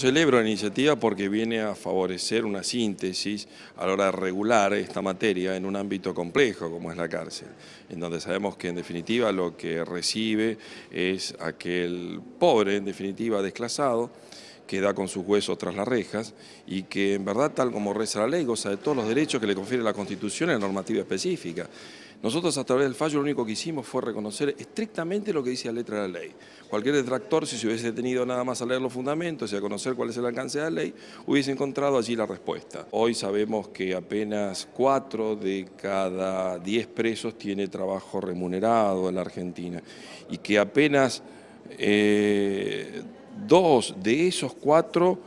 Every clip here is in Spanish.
Celebro la iniciativa porque viene a favorecer una síntesis a la hora de regular esta materia en un ámbito complejo como es la cárcel, en donde sabemos que en definitiva lo que recibe es aquel pobre, en definitiva desclasado, que da con sus huesos tras las rejas y que en verdad tal como reza la ley goza de todos los derechos que le confiere la Constitución en la normativa específica. Nosotros a través del fallo lo único que hicimos fue reconocer estrictamente lo que dice la letra de la ley. Cualquier detractor, si se hubiese tenido nada más a leer los fundamentos y a conocer cuál es el alcance de la ley, hubiese encontrado allí la respuesta. Hoy sabemos que apenas 4 de cada 10 presos tiene trabajo remunerado en la Argentina y que apenas eh, dos de esos cuatro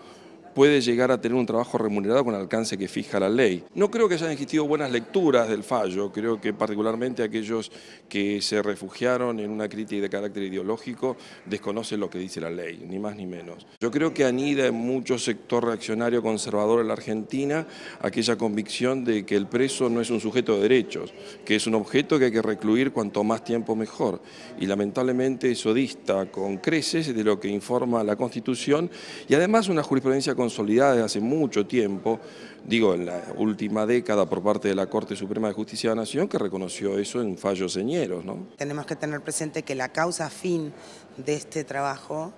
puede llegar a tener un trabajo remunerado con alcance que fija la ley. No creo que hayan existido buenas lecturas del fallo, creo que particularmente aquellos que se refugiaron en una crítica de carácter ideológico desconocen lo que dice la ley, ni más ni menos. Yo creo que anida en mucho sector reaccionario conservador en la Argentina aquella convicción de que el preso no es un sujeto de derechos, que es un objeto que hay que recluir cuanto más tiempo mejor. Y lamentablemente eso dista con creces de lo que informa la Constitución y además una jurisprudencia consolidada desde hace mucho tiempo, digo, en la última década por parte de la Corte Suprema de Justicia de la Nación, que reconoció eso en fallos señeros. ¿no? Tenemos que tener presente que la causa fin de este trabajo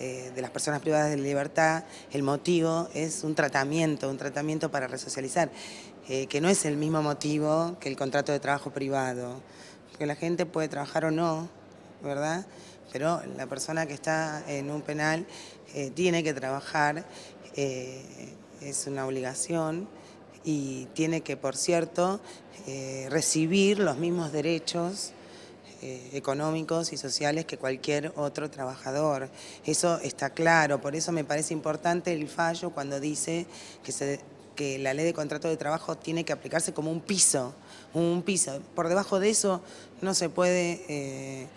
eh, de las personas privadas de libertad, el motivo es un tratamiento, un tratamiento para resocializar, eh, que no es el mismo motivo que el contrato de trabajo privado, que la gente puede trabajar o no, ¿verdad?, pero la persona que está en un penal eh, tiene que trabajar, eh, es una obligación y tiene que, por cierto, eh, recibir los mismos derechos económicos y sociales que cualquier otro trabajador. Eso está claro, por eso me parece importante el fallo cuando dice que la ley de contrato de trabajo tiene que aplicarse como un piso, un piso. Por debajo de eso no se puede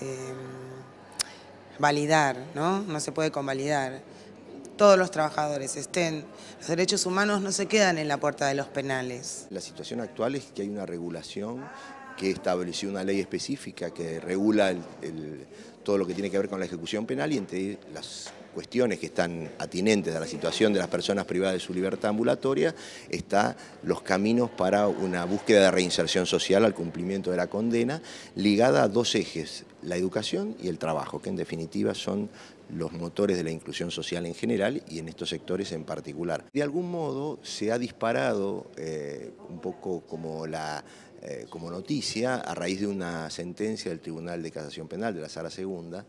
Em, validar, ¿no? No se puede convalidar. Todos los trabajadores estén, los derechos humanos no se quedan en la puerta de los penales. La situación actual es que hay una regulación que estableció una ley específica que regula todo lo que tiene que ver con la ejecución penal y entre las cuestiones que están atinentes a la situación de las personas privadas de su libertad ambulatoria, está los caminos para una búsqueda de reinserción social al cumplimiento de la condena, ligada a dos ejes la educación y el trabajo, que en definitiva son los motores de la inclusión social en general y en estos sectores en particular. De algún modo se ha disparado eh, un poco como la eh, como noticia a raíz de una sentencia del Tribunal de Casación Penal de la Sala Segunda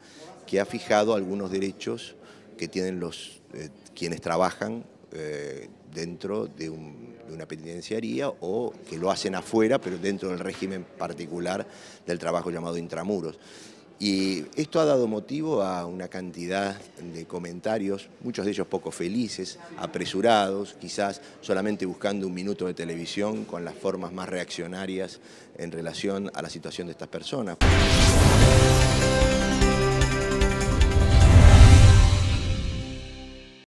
que ha fijado algunos derechos que tienen los eh, quienes trabajan eh, dentro de, una penitenciaría o que lo hacen afuera, pero dentro del régimen particular del trabajo llamado intramuros. Y esto ha dado motivo a una cantidad de comentarios, muchos de ellos poco felices, apresurados, quizás solamente buscando un minuto de televisión con las formas más reaccionarias en relación a la situación de estas personas.